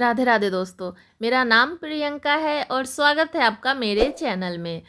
राधे राधे दोस्तों मेरा नाम प्रियंका है और स्वागत है आपका मेरे चैनल में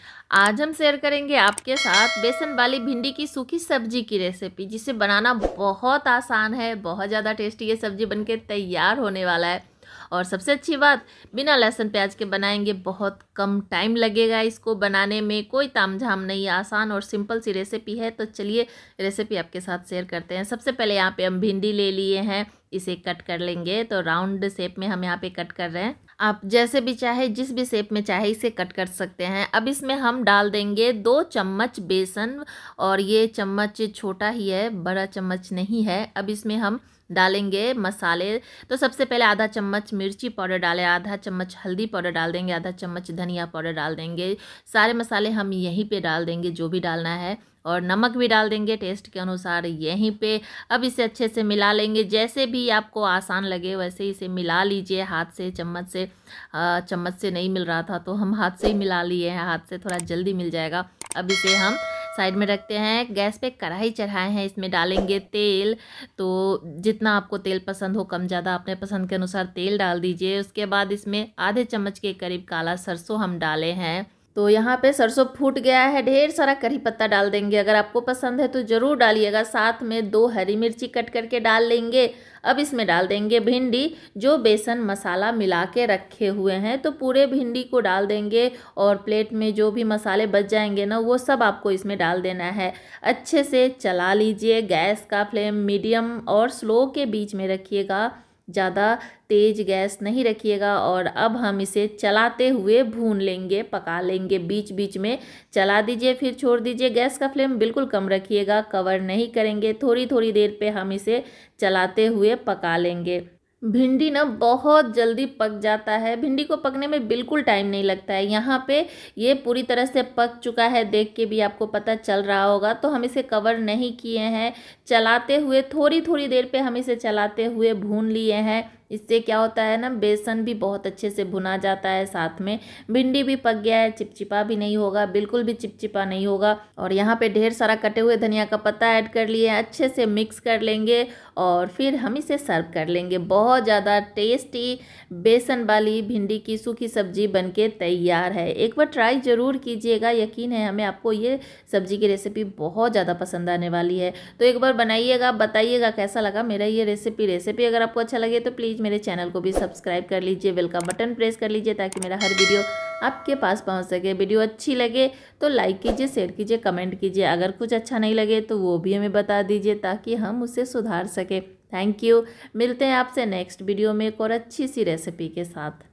आज हम शेयर करेंगे आपके साथ बेसन वाली भिंडी की सूखी सब्जी की रेसिपी जिसे बनाना बहुत आसान है बहुत ज़्यादा टेस्टी ये सब्जी बनके तैयार होने वाला है और सबसे अच्छी बात बिना लहसुन प्याज के बनाएंगे बहुत कम टाइम लगेगा इसको बनाने में कोई तामझाम नहीं आसान और सिंपल सी रेसिपी है तो चलिए रेसिपी आपके साथ शेयर करते हैं सबसे पहले यहाँ पे हम भिंडी ले लिए हैं इसे कट कर लेंगे तो राउंड शेप में हम यहाँ पे कट कर रहे हैं आप जैसे भी चाहे जिस भी शेप में चाहे इसे कट कर सकते हैं अब इसमें हम डाल देंगे दो चम्मच बेसन और ये चम्मच छोटा ही है बड़ा चम्मच नहीं है अब इसमें हम डालेंगे मसाले तो सबसे पहले आधा चम्मच मिर्ची पाउडर डालें आधा चम्मच हल्दी पाउडर डाल देंगे आधा चम्मच धनिया पाउडर डाल देंगे सारे मसाले हम यहीं पे डाल देंगे जो भी डालना है और नमक भी डाल देंगे टेस्ट के अनुसार यहीं पे अब इसे अच्छे से मिला लेंगे जैसे भी आपको आसान लगे वैसे इसे मिला लीजिए हाथ से चम्मच से चम्मच से नहीं मिल रहा था तो हम हाथ से ही मिला लिए हैं हाथ से थोड़ा जल्दी मिल जाएगा अब इसे हम साइड में रखते हैं गैस पे कढ़ाई चढ़ाए हैं इसमें डालेंगे तेल तो जितना आपको तेल पसंद हो कम ज़्यादा अपने पसंद के अनुसार तेल डाल दीजिए उसके बाद इसमें आधे चम्मच के करीब काला सरसों हम डाले हैं तो यहाँ पे सरसों फूट गया है ढेर सारा करी पत्ता डाल देंगे अगर आपको पसंद है तो ज़रूर डालिएगा साथ में दो हरी मिर्ची कट करके डाल लेंगे अब इसमें डाल देंगे भिंडी जो बेसन मसाला मिला के रखे हुए हैं तो पूरे भिंडी को डाल देंगे और प्लेट में जो भी मसाले बच जाएंगे ना वो सब आपको इसमें डाल देना है अच्छे से चला लीजिए गैस का फ्लेम मीडियम और स्लो के बीच में रखिएगा ज़्यादा तेज़ गैस नहीं रखिएगा और अब हम इसे चलाते हुए भून लेंगे पका लेंगे बीच बीच में चला दीजिए फिर छोड़ दीजिए गैस का फ्लेम बिल्कुल कम रखिएगा कवर नहीं करेंगे थोड़ी थोड़ी देर पे हम इसे चलाते हुए पका लेंगे भिंडी ना बहुत जल्दी पक जाता है भिंडी को पकने में बिल्कुल टाइम नहीं लगता है यहाँ पे ये पूरी तरह से पक चुका है देख के भी आपको पता चल रहा होगा तो हम इसे कवर नहीं किए हैं चलाते हुए थोड़ी थोड़ी देर पे हम इसे चलाते हुए भून लिए हैं इससे क्या होता है ना बेसन भी बहुत अच्छे से भुना जाता है साथ में भिंडी भी पक गया है चिपचिपा भी नहीं होगा बिल्कुल भी चिपचिपा नहीं होगा और यहाँ पे ढेर सारा कटे हुए धनिया का पत्ता ऐड कर लिए अच्छे से मिक्स कर लेंगे और फिर हम इसे सर्व कर लेंगे बहुत ज़्यादा टेस्टी बेसन वाली भिंडी की सूखी सब्जी बन तैयार है एक बार ट्राई ज़रूर कीजिएगा यकीन है हमें आपको ये सब्जी की रेसिपी बहुत ज़्यादा पसंद आने वाली है तो एक बार बनाइएगा बताइएगा कैसा लगा मेरा ये रेसिपी रेसिपी अगर आपको अच्छा लगे तो प्लीज़ प्लीज़ मेरे चैनल को भी सब्सक्राइब कर लीजिए बेल का बटन प्रेस कर लीजिए ताकि मेरा हर वीडियो आपके पास पहुंच सके वीडियो अच्छी लगे तो लाइक कीजिए शेयर कीजिए कमेंट कीजिए अगर कुछ अच्छा नहीं लगे तो वो भी हमें बता दीजिए ताकि हम उसे सुधार सकें थैंक यू मिलते हैं आपसे नेक्स्ट वीडियो में एक और अच्छी सी रेसिपी के साथ